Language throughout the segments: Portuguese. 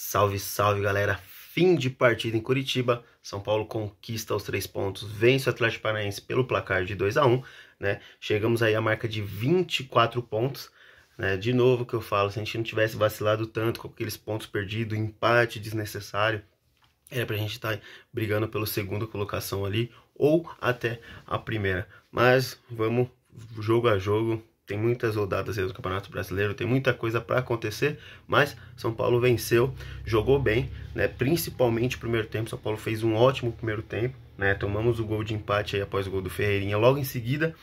Salve, salve galera! Fim de partida em Curitiba. São Paulo conquista os três pontos, vence o Atlético Paranaense pelo placar de 2 a 1 né? Chegamos aí à marca de 24 pontos. Né? De novo que eu falo, se a gente não tivesse vacilado tanto com aqueles pontos perdidos, empate desnecessário, era pra gente estar tá brigando pela segunda colocação ali ou até a primeira. Mas vamos jogo a jogo, tem muitas rodadas aí do Campeonato Brasileiro, tem muita coisa para acontecer, mas São Paulo venceu, jogou bem, né? Principalmente o primeiro tempo, São Paulo fez um ótimo primeiro tempo, né? Tomamos o gol de empate aí após o gol do Ferreirinha, logo em seguida,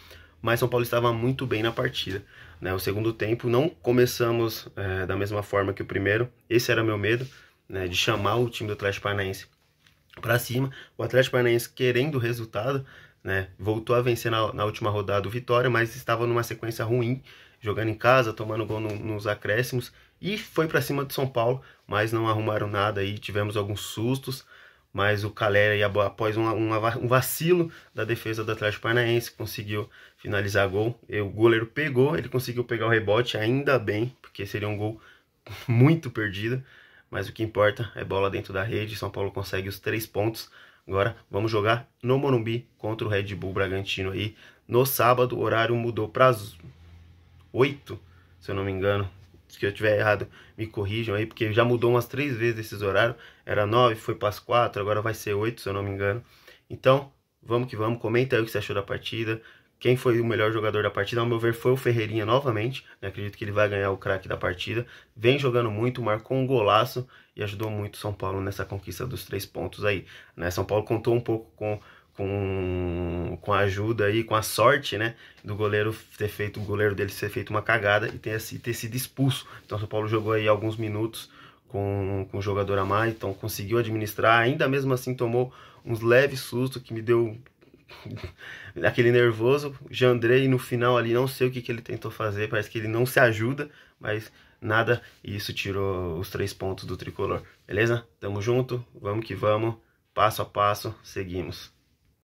mas São Paulo estava muito bem na partida. Né? O segundo tempo não começamos é, da mesma forma que o primeiro, esse era meu medo, né? De chamar o time do Atlético Paranaense para cima, o Atlético Paranaense querendo o resultado, né? Voltou a vencer na, na, última rodada o Vitória, mas estava numa sequência ruim, jogando em casa, tomando gol no, nos acréscimos e foi para cima do São Paulo, mas não arrumaram nada aí, tivemos alguns sustos, mas o Calera, após um, um vacilo da defesa do Atlético Paranaense, conseguiu finalizar gol. E o goleiro pegou, ele conseguiu pegar o rebote, ainda bem, porque seria um gol muito perdido. Mas o que importa é bola dentro da rede. São Paulo consegue os três pontos Agora vamos jogar no Morumbi contra o Red Bull Bragantino aí. No sábado, o horário mudou para as 8, se eu não me engano. Se eu tiver errado, me corrijam aí, porque já mudou umas três vezes esses horários. Era 9, foi para as 4, agora vai ser 8, se eu não me engano. Então, vamos que vamos. Comenta aí o que você achou da partida. Quem foi o melhor jogador da partida, ao meu ver, foi o Ferreirinha novamente. Né? Acredito que ele vai ganhar o craque da partida. Vem jogando muito, marcou um golaço e ajudou muito o São Paulo nessa conquista dos três pontos aí. Né? São Paulo contou um pouco com, com, com a ajuda aí, com a sorte, né? Do goleiro ter feito, o goleiro dele ter feito uma cagada e ter, ter sido expulso. Então o São Paulo jogou aí alguns minutos com, com o jogador a mais, então conseguiu administrar, ainda mesmo assim tomou uns leves sustos que me deu aquele nervoso. Jandrei no final ali, não sei o que, que ele tentou fazer, parece que ele não se ajuda, mas nada, e isso tirou os três pontos do tricolor. Beleza? Tamo junto, vamos que vamos, passo a passo, seguimos.